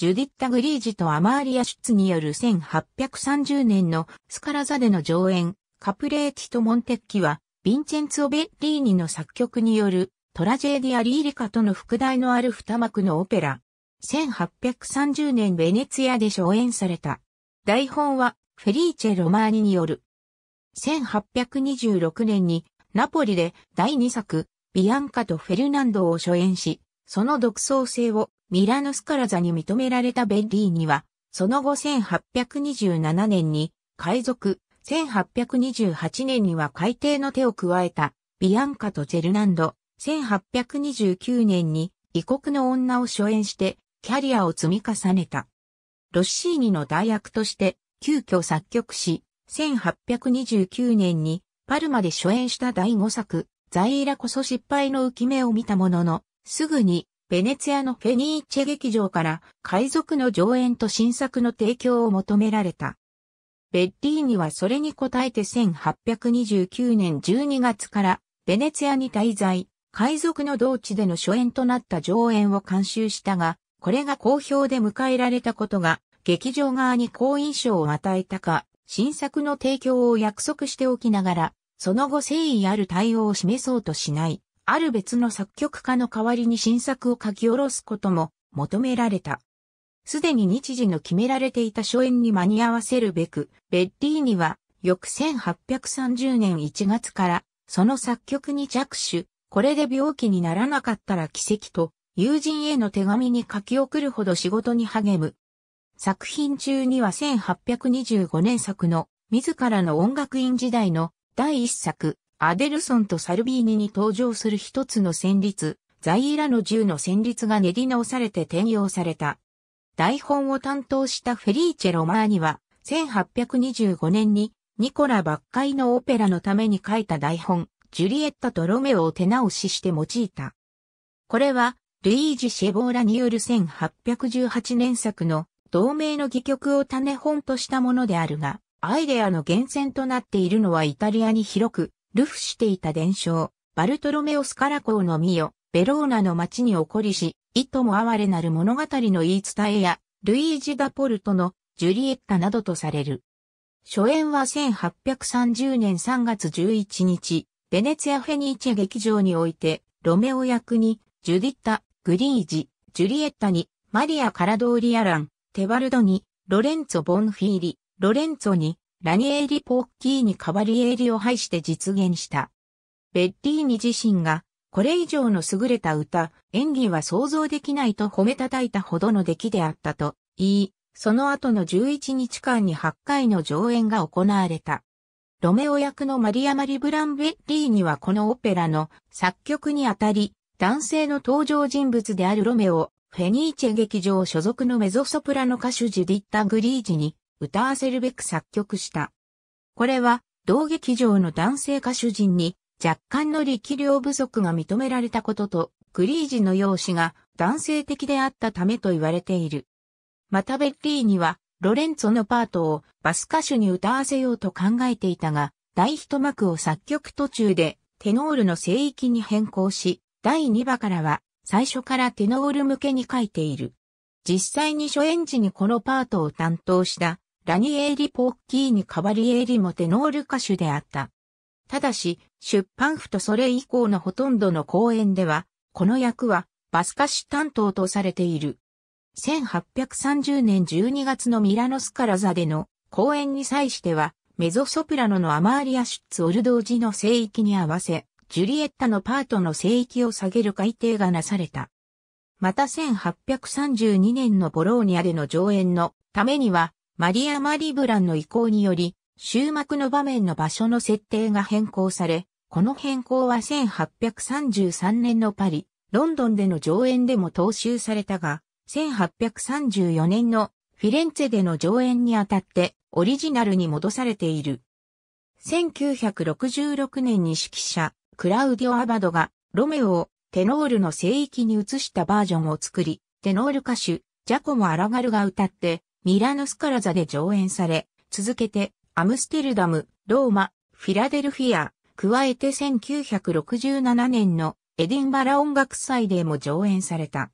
ジュディッタ・グリージとアマーリア・シュッツによる1830年のスカラザでの上演、カプレーティとモンテッキは、ヴィンチェンツォ・ベッリーニの作曲によるトラジェディア・リーリカとの副題のある二幕のオペラ。1830年ベネツィアで初演された。台本はフェリーチェ・ロマーニによる。1826年にナポリで第2作ビアンカとフェルナンドを初演し、その独創性をミラノスカラザに認められたベッリーニは、その後1827年に海賊、1828年には海底の手を加えたビアンカとジェルナンド、1829年に異国の女を初演してキャリアを積み重ねた。ロッシーニの代役として急遽作曲し、1829年にパルマで初演した第5作、ザイーラこそ失敗の浮き目を見たものの、すぐに、ベネツィアのフェニーチェ劇場から海賊の上演と新作の提供を求められた。ベッディーニはそれに応えて1829年12月からベネツィアに滞在、海賊の同地での初演となった上演を監修したが、これが好評で迎えられたことが、劇場側に好印象を与えたか、新作の提供を約束しておきながら、その後誠意ある対応を示そうとしない。ある別の作曲家の代わりに新作を書き下ろすことも求められた。すでに日時の決められていた初演に間に合わせるべく、ベッリーニは翌1830年1月からその作曲に着手、これで病気にならなかったら奇跡と友人への手紙に書き送るほど仕事に励む。作品中には1825年作の自らの音楽院時代の第一作アデルソンとサルビーニに登場する一つの旋律、ザイーラの銃の旋律が練り直されて転用された。台本を担当したフェリーチェ・ロマーニは、1825年にニコラカイのオペラのために書いた台本、ジュリエッタとロメオを手直しして用いた。これは、ルイージ・シェボーラによる1818年作の同名の戯曲を種本としたものであるが、アイデアの源泉となっているのはイタリアに広くルフしていた伝承、バルトロメオスカラコーの実を、ベローナの町に起こりし、いとも哀れなる物語の言い伝えや、ルイージ・ダ・ポルトのジュリエッタなどとされる。初演は1830年3月11日、ベネツィア・フェニーチェ劇場において、ロメオ役に、ジュディッタ、グリージ、ジュリエッタに、マリア・カラドーリアラン、テバルドに、ロレンツォ・ボンフィーリ、ロレンツォに、ラニエーリ・ポッキーにカバリエーリを配して実現した。ベッリーニ自身が、これ以上の優れた歌、演技は想像できないと褒めたたいたほどの出来であったと言い、その後の11日間に8回の上演が行われた。ロメオ役のマリア・マリ・ブラン・ベッリーニはこのオペラの作曲にあたり、男性の登場人物であるロメオ、フェニーチェ劇場所属のメゾソプラの歌手ジュディッタ・グリージに歌わせるべく作曲した。これは、同劇場の男性歌手陣に若干の力量不足が認められたことと、グリージの容姿が男性的であったためと言われている。またベッリーには、ロレンツォのパートをバス歌手に歌わせようと考えていたが、第一幕を作曲途中でテノールの聖域に変更し、第2話からは最初からテノール向けに書いている。実際に初演時にこのパートを担当したラニエーリ・ポッキーニ・カバリエーリもテノール歌手であった。ただし、出版譜とそれ以降のほとんどの公演では、この役はバスカシ担当とされている。1830年12月のミラノスカラザでの公演に際しては、メゾソプラノのアマーリア・シュッツ・オルドージの聖域に合わせ、ジュリエッタのパートの聖域を下げる改定がなされた。また1832年のボローニアでの上演のためには、マリア・マリブランの意向により、終幕の場面の場所の設定が変更され、この変更は1833年のパリ、ロンドンでの上演でも踏襲されたが、1834年のフィレンツェでの上演にあたってオリジナルに戻されている。1966年に指揮者、クラウディオ・アバドがロメオをテノールの聖域に移したバージョンを作り、テノール歌手、ジャコモ・アラガルが歌って、ミラノスカラザで上演され、続けてアムステルダム、ローマ、フィラデルフィア、加えて1967年のエディンバラ音楽祭でも上演された。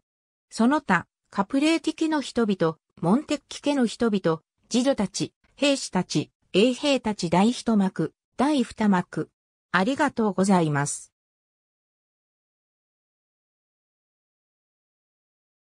その他、カプレーティ家の人々、モンテッキ家の人々、児女たち、兵士たち、衛兵たち第一幕、第二幕。ありがとうございます。